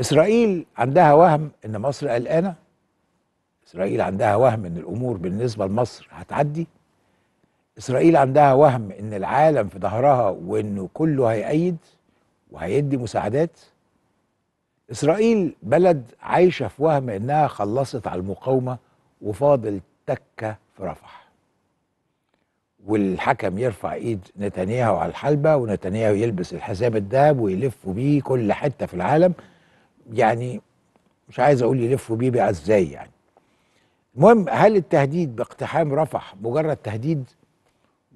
إسرائيل عندها وهم إن مصر قلقانة إسرائيل عندها وهم إن الأمور بالنسبة لمصر هتعدي إسرائيل عندها وهم إن العالم في ظهرها وإنه كله هيأيد وهيدي مساعدات إسرائيل بلد عايشة في وهم إنها خلصت على المقاومة وفاضل تكة في رفح والحكم يرفع ايد نتنياهو على الحلبة ونتنياهو يلبس الحزام الذهب ويلف بيه كل حتة في العالم يعني مش عايز اقول يلفوا بيه بقى ازاي يعني المهم هل التهديد باقتحام رفح مجرد تهديد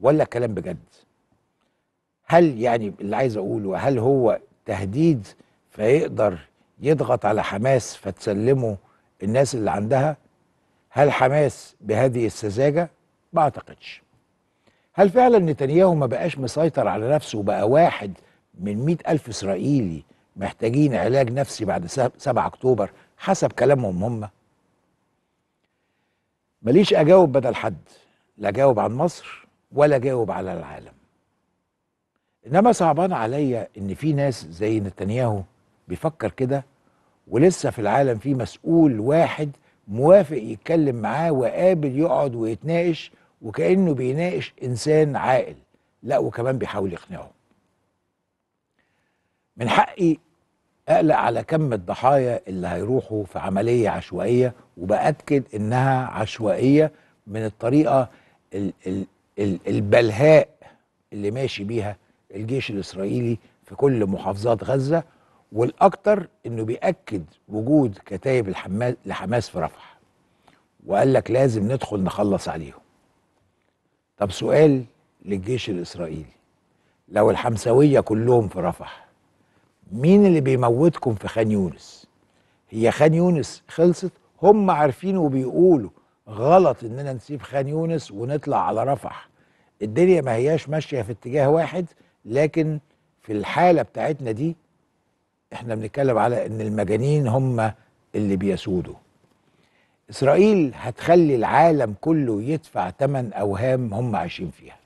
ولا كلام بجد هل يعني اللي عايز اقوله هل هو تهديد فيقدر يضغط على حماس فتسلمه الناس اللي عندها هل حماس بهذه السذاجه ما اعتقدش هل فعلا نتنياهو ما بقاش مسيطر على نفسه وبقى واحد من مئة ألف إسرائيلي محتاجين علاج نفسي بعد 7 اكتوبر حسب كلامهم هم ماليش اجاوب بدل حد لا اجاوب عن مصر ولا اجاوب على العالم انما صعبان عليا ان في ناس زي نتنياهو بيفكر كده ولسه في العالم في مسؤول واحد موافق يتكلم معاه وقابل يقعد ويتناقش وكانه بيناقش انسان عاقل لا وكمان بيحاول يقنعه من حقي اقلق على كم الضحايا اللي هيروحوا في عمليه عشوائيه وباكد انها عشوائيه من الطريقه ال ال ال البلهاء اللي ماشي بيها الجيش الاسرائيلي في كل محافظات غزه والاكثر انه بياكد وجود كتائب الحماس لحماس في رفح وقال لك لازم ندخل نخلص عليهم طب سؤال للجيش الاسرائيلي لو الحمساويه كلهم في رفح مين اللي بيموتكم في خان يونس هي خان يونس خلصت هم عارفين وبيقولوا غلط اننا نسيب خان يونس ونطلع على رفح الدنيا ما هياش ماشيه في اتجاه واحد لكن في الحاله بتاعتنا دي احنا بنتكلم على ان المجانين هم اللي بيسودوا اسرائيل هتخلي العالم كله يدفع ثمن اوهام هم عايشين فيها